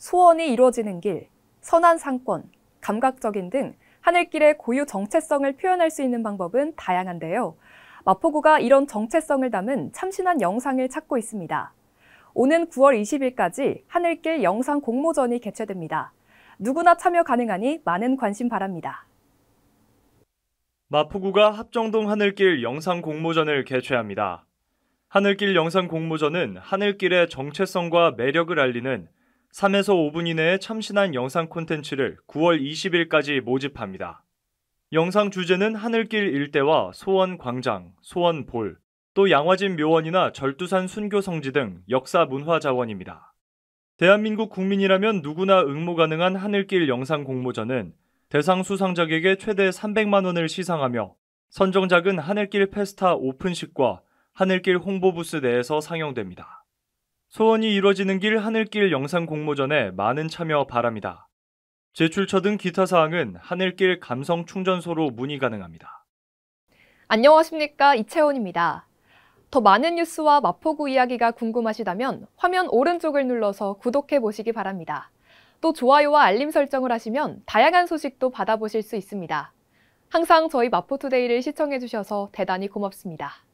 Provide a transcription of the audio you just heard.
소원이 이루어지는 길, 선한 상권, 감각적인 등 하늘길의 고유 정체성을 표현할 수 있는 방법은 다양한데요. 마포구가 이런 정체성을 담은 참신한 영상을 찾고 있습니다. 오는 9월 20일까지 하늘길 영상 공모전이 개최됩니다. 누구나 참여 가능하니 많은 관심 바랍니다. 마포구가 합정동 하늘길 영상 공모전을 개최합니다. 하늘길 영상 공모전은 하늘길의 정체성과 매력을 알리는 3에서 5분 이내에 참신한 영상 콘텐츠를 9월 20일까지 모집합니다. 영상 주제는 하늘길 일대와 소원 광장, 소원 볼, 또 양화진 묘원이나 절두산 순교 성지 등 역사 문화 자원입니다. 대한민국 국민이라면 누구나 응모 가능한 하늘길 영상 공모전은 대상 수상작에게 최대 300만 원을 시상하며 선정작은 하늘길 페스타 오픈식과 하늘길 홍보부스 내에서 상영됩니다. 소원이 이루어지는 길 하늘길 영상 공모전에 많은 참여 바랍니다. 제출처 등 기타 사항은 하늘길 감성 충전소로 문의 가능합니다. 안녕하십니까 이채원입니다. 더 많은 뉴스와 마포구 이야기가 궁금하시다면 화면 오른쪽을 눌러서 구독해 보시기 바랍니다. 또 좋아요와 알림 설정을 하시면 다양한 소식도 받아보실 수 있습니다. 항상 저희 마포투데이를 시청해 주셔서 대단히 고맙습니다.